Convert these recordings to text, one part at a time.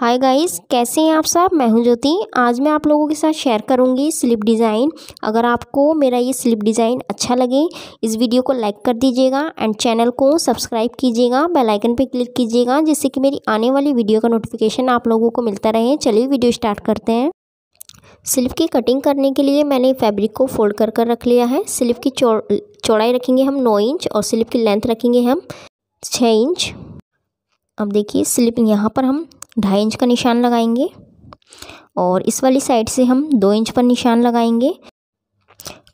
hi guys कैसे हैं आप सब मैं हूं ज्योति आज मैं आप लोगों के साथ शेयर करूंगी स्लिप डिज़ाइन अगर आपको मेरा ये स्लिप डिज़ाइन अच्छा लगे इस वीडियो को लाइक कर दीजिएगा एंड चैनल को सब्सक्राइब कीजिएगा बेल आइकन पे क्लिक कीजिएगा जिससे कि मेरी आने वाली वीडियो का नोटिफिकेशन आप लोगों को मिलता रहे चलिए वीडियो स्टार्ट करते हैं स्लिप की कटिंग करने के लिए मैंने फैब्रिक को फोल्ड कर कर रख लिया है स्लिप की चौड़ाई रखेंगे हम नौ इंच और स्लिप की लेंथ रखेंगे हम छः इंच अब देखिए स्लिप यहाँ पर हम ढाई इंच का निशान लगाएंगे और इस वाली साइड से हम दो इंच पर निशान लगाएंगे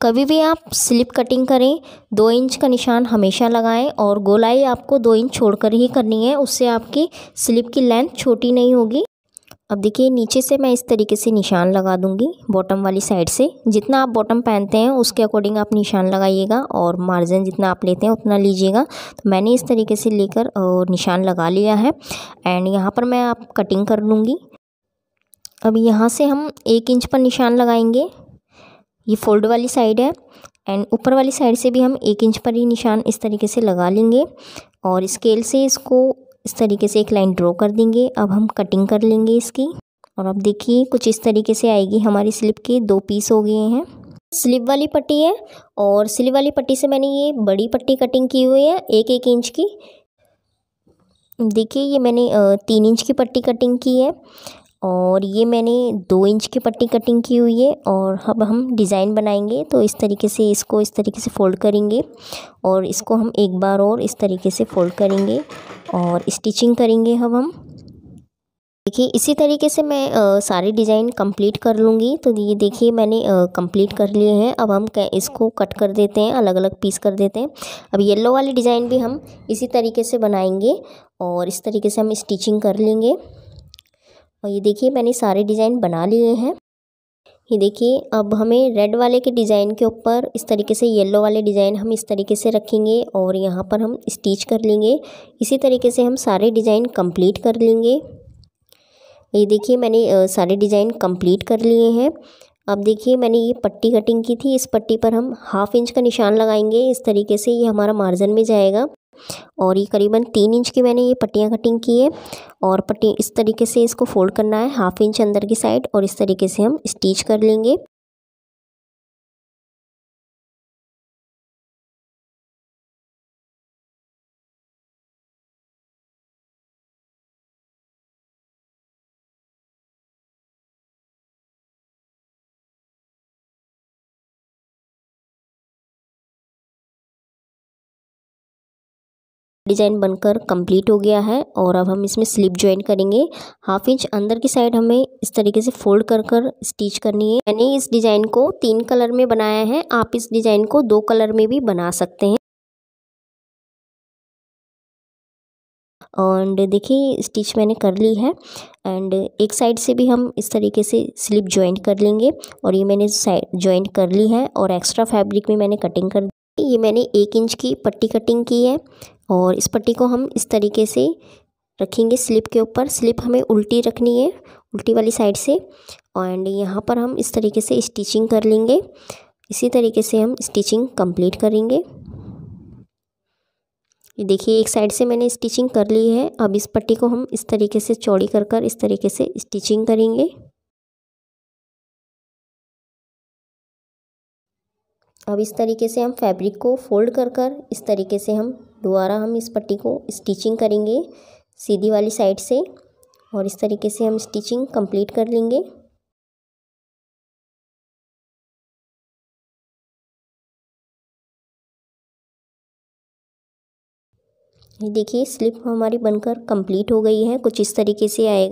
कभी भी आप स्लिप कटिंग करें दो इंच का निशान हमेशा लगाएं और गोलाई आपको दो इंच छोड़कर ही करनी है उससे आपकी स्लिप की लेंथ छोटी नहीं होगी अब देखिए नीचे से मैं इस तरीके से निशान लगा दूंगी बॉटम वाली साइड से जितना आप बॉटम पहनते हैं उसके अकॉर्डिंग आप निशान लगाइएगा और मार्जिन जितना आप लेते हैं उतना लीजिएगा तो मैंने इस तरीके से लेकर निशान लगा लिया है एंड यहाँ पर मैं आप कटिंग कर लूँगी अब यहाँ से हम एक इंच पर निशान लगाएंगे ये फोल्ड वाली साइड है एंड ऊपर वाली साइड से भी हम एक इंच पर ही निशान इस तरीके से लगा लेंगे और स्केल से इसको इस तरीके से एक लाइन ड्रॉ कर देंगे अब हम कटिंग कर लेंगे इसकी और अब देखिए कुछ इस तरीके से आएगी हमारी स्लिप के दो पीस हो गए हैं स्लिप वाली पट्टी है और स्लिप वाली पट्टी से मैंने ये बड़ी पट्टी कटिंग की हुई है एक एक इंच की देखिए ये मैंने तीन इंच की पट्टी कटिंग की है और ये मैंने दो इंच की पट्टी कटिंग की हुई है और अब हम डिज़ाइन बनाएंगे तो इस तरीके से इसको इस तरीके से फोल्ड करेंगे और इसको हम एक बार और इस तरीके से फोल्ड करेंगे और स्टिचिंग करेंगे अब हम देखिए इसी तरीके से मैं सारे डिज़ाइन कंप्लीट कर लूँगी तो ये देखिए मैंने कंप्लीट कर लिए हैं अब हम इसको कट कर देते हैं अलग अलग पीस कर देते हैं अब येलो वाले डिज़ाइन भी हम इसी तरीके से बनाएंगे और इस तरीके से हम स्टिचिंग कर लेंगे और ये देखिए मैंने सारे डिज़ाइन बना लिए हैं ये देखिए अब हमें रेड वाले के डिज़ाइन के ऊपर इस तरीके से येलो वाले डिज़ाइन हम इस तरीके से रखेंगे और यहाँ पर हम स्टिच कर लेंगे इसी तरीके से हम सारे डिज़ाइन कंप्लीट कर लेंगे ये देखिए मैंने सारे डिज़ाइन कंप्लीट कर लिए हैं अब देखिए मैंने ये पट्टी कटिंग की थी इस पट्टी पर हम हाफ इंच का निशान लगाएंगे इस तरीके से ये हमारा मार्जिन में जाएगा और ये करीबन तीन इंच की मैंने ये पट्टियाँ कटिंग की है और पट्टी इस तरीके से इसको फोल्ड करना है हाफ इंच अंदर की साइड और इस तरीके से हम स्टिच कर लेंगे डिज़ाइन बनकर कंप्लीट हो गया है और अब हम इसमें स्लिप ज्वाइन करेंगे हाफ इंच अंदर की साइड हमें इस तरीके से फोल्ड कर कर स्टिच करनी है मैंने इस डिज़ाइन को तीन कलर में बनाया है आप इस डिज़ाइन को दो कलर में भी बना सकते हैं एंड देखिए स्टिच मैंने कर ली है एंड एक साइड से भी हम इस तरीके से स्लिप ज्वाइंट कर लेंगे और ये मैंने साइड ज्वाइंट कर ली है और एक्स्ट्रा फैब्रिक में मैंने कटिंग कर ये मैंने एक इंच की पट्टी कटिंग की है और इस पट्टी को हम इस तरीके से रखेंगे स्लिप के ऊपर स्लिप हमें उल्टी रखनी है उल्टी वाली साइड से एंड यहाँ पर हम इस तरीके से स्टिचिंग कर लेंगे इसी तरीके से हम स्टिचिंग कंप्लीट करेंगे ये देखिए एक साइड से मैंने स्टिचिंग कर ली है अब इस पट्टी को हम इस तरीके से चौड़ी कर कर इस तरीके से स्टिचिंग करेंगे अब इस तरीके से हम फैब्रिक को फोल्ड कर कर इस तरीके से हम दोबारा हम इस पट्टी को स्टिचिंग करेंगे सीधी वाली साइड से और इस तरीके से हम स्टिचिंग कंप्लीट कर लेंगे ये देखिए स्लिप हमारी बनकर कंप्लीट हो गई है कुछ इस तरीके से आएगा